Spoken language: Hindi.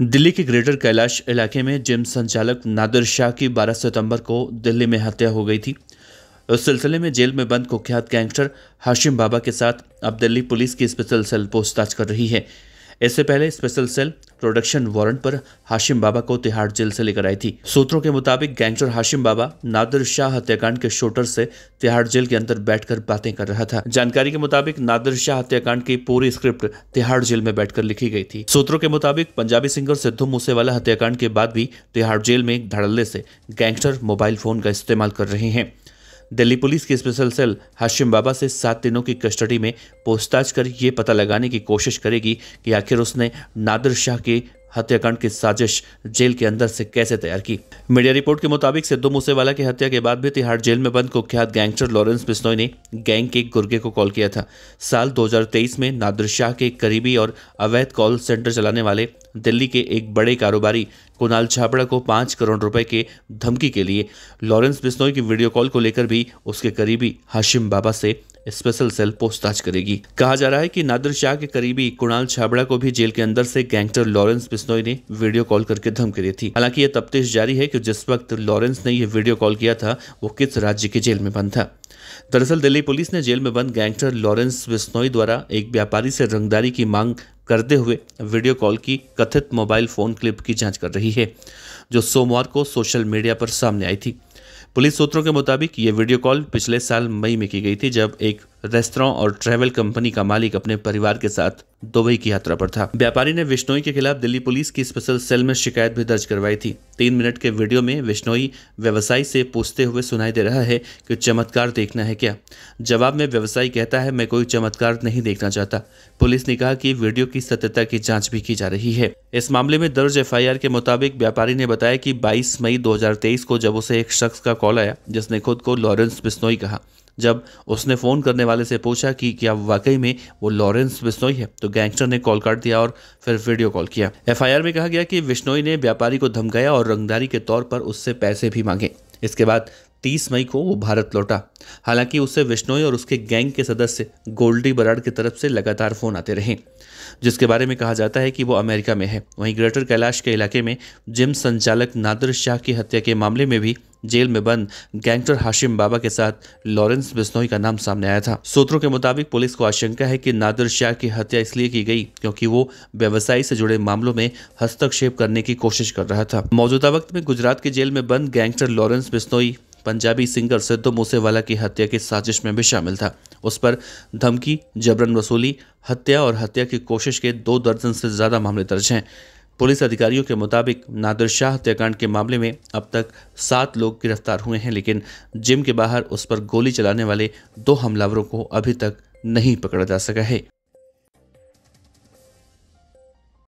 दिल्ली के ग्रेटर कैलाश इलाके में जिम संचालक नादिर शाह की 12 सितंबर को दिल्ली में हत्या हो गई थी उस सिलसिले में जेल में बंद कुख्यात गैंगस्टर हाशिम बाबा के साथ अब दिल्ली पुलिस की स्पेशल सेल पूछताछ कर रही है इससे पहले स्पेशल सेल प्रोडक्शन वारंट पर हाशिम बाबा को तिहाड़ जेल से लेकर आई थी सूत्रों के मुताबिक गैंगस्टर हाशिम बाबा नादिर शाह हत्याकांड के शूटर से तिहाड़ जेल के अंदर बैठकर बातें कर रहा था जानकारी के मुताबिक नादिर शाह हत्याकांड की पूरी स्क्रिप्ट तिहाड़ जेल में बैठकर लिखी गई थी सूत्रों के मुताबिक पंजाबी सिंगर सिद्धू मूसेवाला हत्याकांड के बाद भी तिहाड़ जेल में धड़ल्ले से गैंगस्टर मोबाइल फोन का इस्तेमाल कर रहे हैं दिल्ली पुलिस की स्पेशल सेल हाशिम बाबा से सात दिनों की कस्टडी में पूछताछ कर ये पता लगाने की कोशिश करेगी कि आखिर उसने नादिर शाह के हत्याकांड की साजिश जेल के अंदर से कैसे तैयार की मीडिया रिपोर्ट के मुताबिक सिद्धू मूसेवाला की हत्या के बाद भी तिहाड़ जेल में बंद कुख्यात गैंगस्टर लॉरेंस बिस्नोई ने गैंग के गुर्गे को कॉल किया था साल 2023 में नादुर शाह के करीबी और अवैध कॉल सेंटर चलाने वाले दिल्ली के एक बड़े कारोबारी कुणाल छापड़ा को पांच करोड़ रुपए के धमकी के लिए लॉरेंस बिस्नोई की वीडियो कॉल को लेकर भी उसके करीबी हाशिम बाबा से स्पेशल सेल पूछताछ करेगी कहा जा रहा है कि नादिर शाह के करीबी कुणाल छाबड़ा को भी जेल के अंदर से गैंगस्टर लॉरेंस बिस्नोई ने वीडियो कॉल करके धमकी दी थी हालांकि यह तफ्तीश जारी है कि जिस वक्त लॉरेंस ने यह वीडियो कॉल किया था वो किस राज्य के जेल में बंद था दरअसल दिल्ली पुलिस ने जेल में बंद गैंगस्टर लॉरेंस बिस्नोई द्वारा एक व्यापारी से रंगदारी की मांग करते हुए वीडियो कॉल की कथित मोबाइल फोन क्लिप की जांच कर रही है जो सोमवार को सोशल मीडिया पर सामने आई थी पुलिस सूत्रों के मुताबिक ये वीडियो कॉल पिछले साल मई में की गई थी जब एक रेस्तरां और ट्रैवल कंपनी का मालिक अपने परिवार के साथ दुबई की यात्रा पर था व्यापारी ने विश्नोई के खिलाफ दिल्ली पुलिस की स्पेशल सेल में शिकायत भी दर्ज करवाई थी तीन मिनट के वीडियो में विश्नोई व्यवसायी से पूछते हुए सुनाई दे रहा है कि चमत्कार देखना है क्या जवाब में व्यवसायी कहता है मैं कोई चमत्कार नहीं देखना चाहता पुलिस ने कहा कि वीडियो की सत्यता की जाँच भी की जा रही है इस मामले में दर्ज एफ के मुताबिक व्यापारी ने बताया की बाईस मई दो को जब उसे एक शख्स का कॉल आया जिसने खुद को लॉरेंस बिस्नोई कहा जब उसने फ़ोन करने वाले से पूछा कि क्या वाकई में वो लॉरेंस बिस्नोई है तो गैंगस्टर तो ने कॉल काट दिया और फिर वीडियो कॉल किया एफआईआर में कहा गया कि विश्नोई ने व्यापारी को धमकाया और रंगदारी के तौर पर उससे पैसे भी मांगे इसके बाद तीस मई को वो भारत लौटा हालांकि उसे विश्नोई और उसके गैंग के सदस्य गोल्डी बराड की तरफ से लगातार फ़ोन आते रहे जिसके बारे में कहा जाता है कि वो अमेरिका में है वहीं ग्रेटर कैलाश के इलाके में जिम संचालक नादर शाह की हत्या के मामले में भी जेल में बंद गैंगस्टर हाशिम बाबा के साथ लॉरेंस बिस्नोई का नाम सामने आया था सूत्रों के मुताबिक पुलिस को आशंका है कि नादर शाह की हत्या इसलिए की गई क्योंकि वो व्यवसायी से जुड़े मामलों में हस्तक्षेप करने की कोशिश कर रहा था मौजूदा वक्त में गुजरात के जेल में बंद gangster Lawrence Bishnoi Punjabi singer Sidhu Moosewala की हत्या की साजिश में भी शामिल था उस पर धमकी जबरन वसूली हत्या और हत्या की कोशिश के दो दर्जन से ज़्यादा मामले दर्ज हैं पुलिस अधिकारियों के मुताबिक नादिर शाह हत्याकांड के मामले में अब तक सात लोग गिरफ्तार हुए हैं लेकिन जिम के बाहर उस पर गोली चलाने वाले दो हमलावरों को अभी तक नहीं पकड़ा जा सका है